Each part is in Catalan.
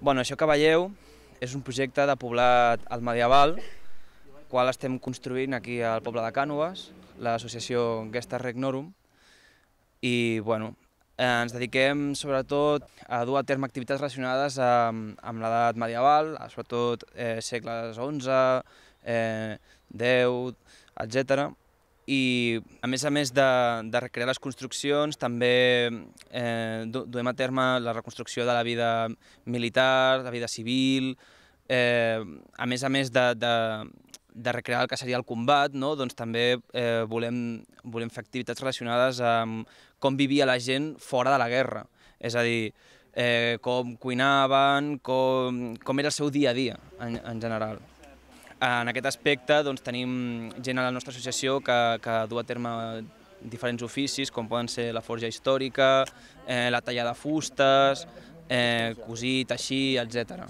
Bueno, això que veieu és un projecte de poblat al medieval, qual estem construint aquí al poble de Cànoves, l'associació Gesta Regnorum, i bueno, ens dediquem sobretot a dur a terme activitats relacionades amb, amb l'edat medieval, sobretot eh, segles XI, eh, X, etc i a més a més de, de recrear les construccions també eh, duem a terme la reconstrucció de la vida militar, la vida civil, eh, a més a més de, de, de recrear el que seria el combat, no? doncs també eh, volem, volem fer activitats relacionades amb com vivia la gent fora de la guerra, és a dir, eh, com cuinaven, com, com era el seu dia a dia en, en general. En aquest aspecte doncs, tenim gent a la nostra associació que, que du a terme diferents oficis, com poden ser la forja històrica, eh, la talla de fustes, eh, cosir, teixir, etc.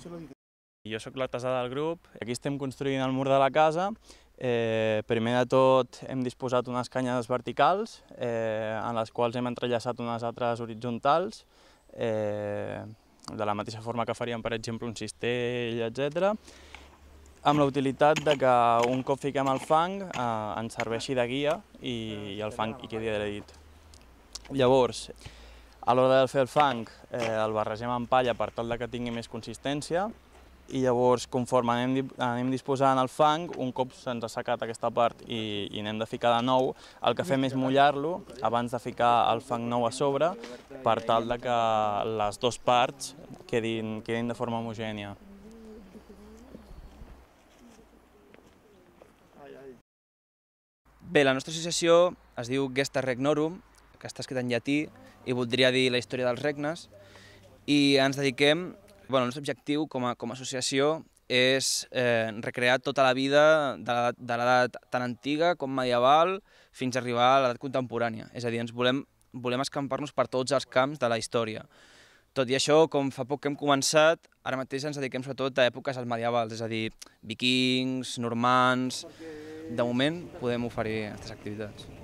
Jo sóc l'artesà del grup, aquí estem construint el mur de la casa, eh, primer de tot hem disposat unes canyes verticals, eh, en les quals hem entrellaçat unes altres horitzontals, eh, de la mateixa forma que faríem, per exemple, un cistell, etc amb la utilitat de que un cop fiquem el fang eh, ens serveixi de guia i, i el fang hi quedi adherit. Llavors, a l'hora de fer el fang eh, el barregem amb palla per tal de que tingui més consistència i llavors conforme anem, anem disposant el fang, un cop se'ns ha secat aquesta part i, i n'hem de ficar de nou, el que fem és mullar-lo abans de ficar el fang nou a sobre per tal de que les dues parts quedin, quedin de forma homogènia. Bé, la nostra associació es diu Gesta Regnorum, que està escrit en llatí, i voldria dir la història dels regnes, i ens dediquem, bueno, el nostre objectiu com a, com a associació és eh, recrear tota la vida de, l'edat tan antiga com medieval fins a arribar a l'edat contemporània. És a dir, ens volem, volem escampar-nos per tots els camps de la història. Tot i això, com fa poc que hem començat, ara mateix ens dediquem sobretot a èpoques als medievals, és a dir, vikings, normans... Perquè de moment podem oferir aquestes activitats.